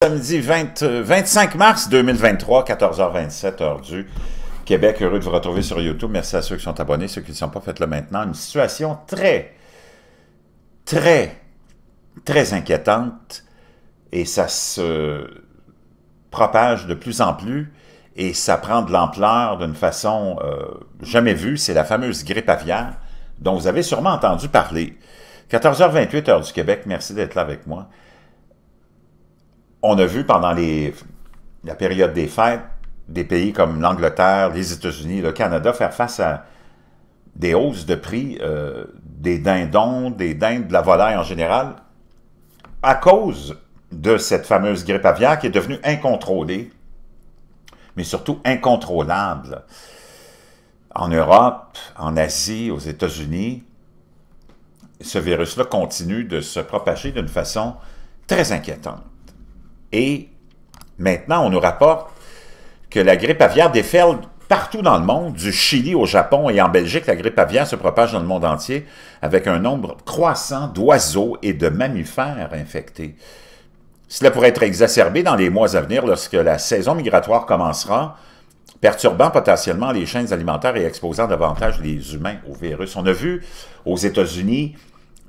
Samedi 25 euh, mars 2023, 14h27, heure du Québec. Heureux de vous retrouver sur YouTube. Merci à ceux qui sont abonnés, ceux qui ne sont pas, faites-le maintenant. Une situation très, très, très inquiétante et ça se propage de plus en plus et ça prend de l'ampleur d'une façon euh, jamais vue. C'est la fameuse grippe aviaire dont vous avez sûrement entendu parler. 14h28, heure du Québec. Merci d'être là avec moi on a vu pendant la période des fêtes des pays comme l'Angleterre, les États-Unis, le Canada faire face à des hausses de prix euh, des dindons, des dindes, de la volaille en général, à cause de cette fameuse grippe aviaire qui est devenue incontrôlée, mais surtout incontrôlable. En Europe, en Asie, aux États-Unis, ce virus-là continue de se propager d'une façon très inquiétante. Et maintenant, on nous rapporte que la grippe aviaire déferle partout dans le monde, du Chili au Japon et en Belgique, la grippe aviaire se propage dans le monde entier avec un nombre croissant d'oiseaux et de mammifères infectés. Cela pourrait être exacerbé dans les mois à venir lorsque la saison migratoire commencera, perturbant potentiellement les chaînes alimentaires et exposant davantage les humains au virus. On a vu aux États-Unis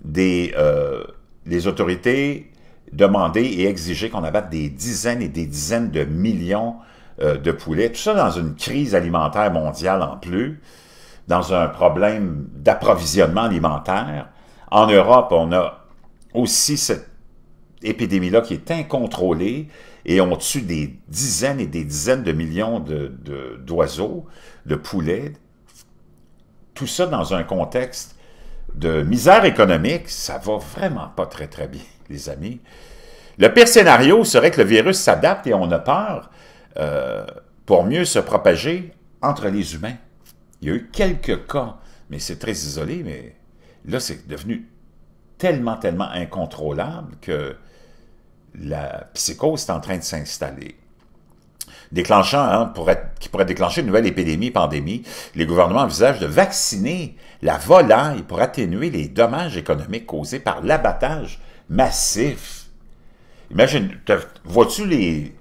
des euh, les autorités demander et exiger qu'on abatte des dizaines et des dizaines de millions euh, de poulets, tout ça dans une crise alimentaire mondiale en plus, dans un problème d'approvisionnement alimentaire. En Europe, on a aussi cette épidémie-là qui est incontrôlée et on tue des dizaines et des dizaines de millions d'oiseaux, de, de poulets. Tout ça dans un contexte de misère économique, ça va vraiment pas très, très bien, les amis. Le pire scénario serait que le virus s'adapte et on a peur euh, pour mieux se propager entre les humains. Il y a eu quelques cas, mais c'est très isolé, mais là, c'est devenu tellement, tellement incontrôlable que la psychose est en train de s'installer déclenchant, hein, qui pourrait déclencher une nouvelle épidémie, pandémie, les gouvernements envisagent de vacciner la volaille pour atténuer les dommages économiques causés par l'abattage massif. Imagine, vois-tu les,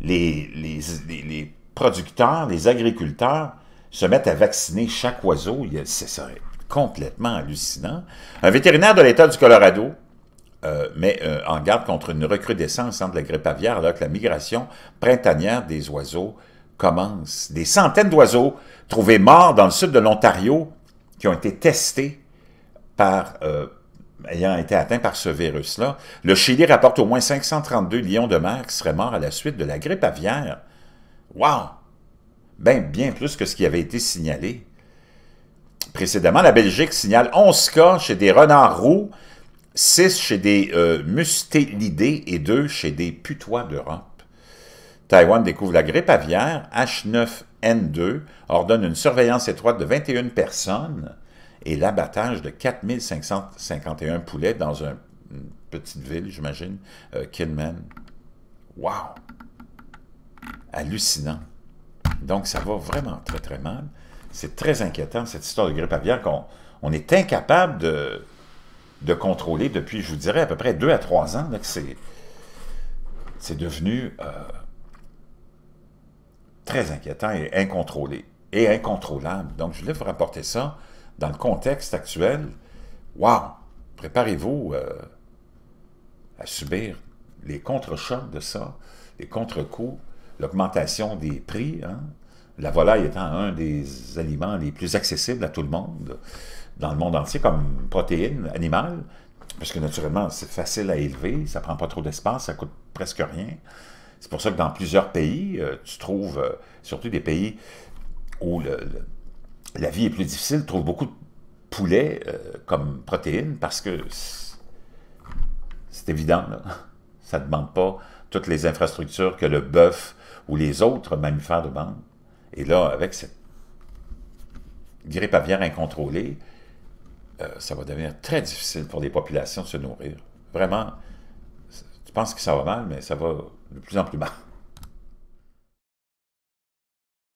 les, les, les, producteurs, les agriculteurs se mettent à vacciner chaque oiseau? C'est complètement hallucinant. Un vétérinaire de l'État du Colorado euh, mais euh, en garde contre une recrudescence de la grippe aviaire, alors que la migration printanière des oiseaux commence. Des centaines d'oiseaux trouvés morts dans le sud de l'Ontario qui ont été testés par, euh, ayant été atteints par ce virus-là. Le Chili rapporte au moins 532 lions de mer qui seraient morts à la suite de la grippe aviaire. Wow! Ben, bien plus que ce qui avait été signalé. Précédemment, la Belgique signale 11 cas chez des renards roux 6 chez des euh, mustélidés et 2 chez des putois d'Europe. Taïwan découvre la grippe aviaire, H9N2, ordonne une surveillance étroite de 21 personnes et l'abattage de 4551 poulets dans une petite ville, j'imagine, euh, Kinmen. Wow! Hallucinant. Donc, ça va vraiment très, très mal. C'est très inquiétant, cette histoire de grippe aviaire qu'on est incapable de de contrôler depuis, je vous dirais, à peu près deux à trois ans, c'est, devenu euh, très inquiétant et incontrôlé, et incontrôlable. Donc, je voulais vous rapporter ça dans le contexte actuel. waouh Préparez-vous euh, à subir les contre-chocs de ça, les contre-coups, l'augmentation des prix, hein. la volaille étant un des aliments les plus accessibles à tout le monde dans le monde entier comme protéines animales, parce que naturellement, c'est facile à élever, ça prend pas trop d'espace, ça coûte presque rien. C'est pour ça que dans plusieurs pays, euh, tu trouves, euh, surtout des pays où la vie est plus difficile, tu trouves beaucoup de poulets euh, comme protéines parce que c'est évident, ça ne demande pas toutes les infrastructures que le bœuf ou les autres mammifères demandent. Et là, avec cette grippe aviaire incontrôlée, euh, ça va devenir très difficile pour les populations de se nourrir. Vraiment, tu penses que ça va mal, mais ça va de plus en plus mal.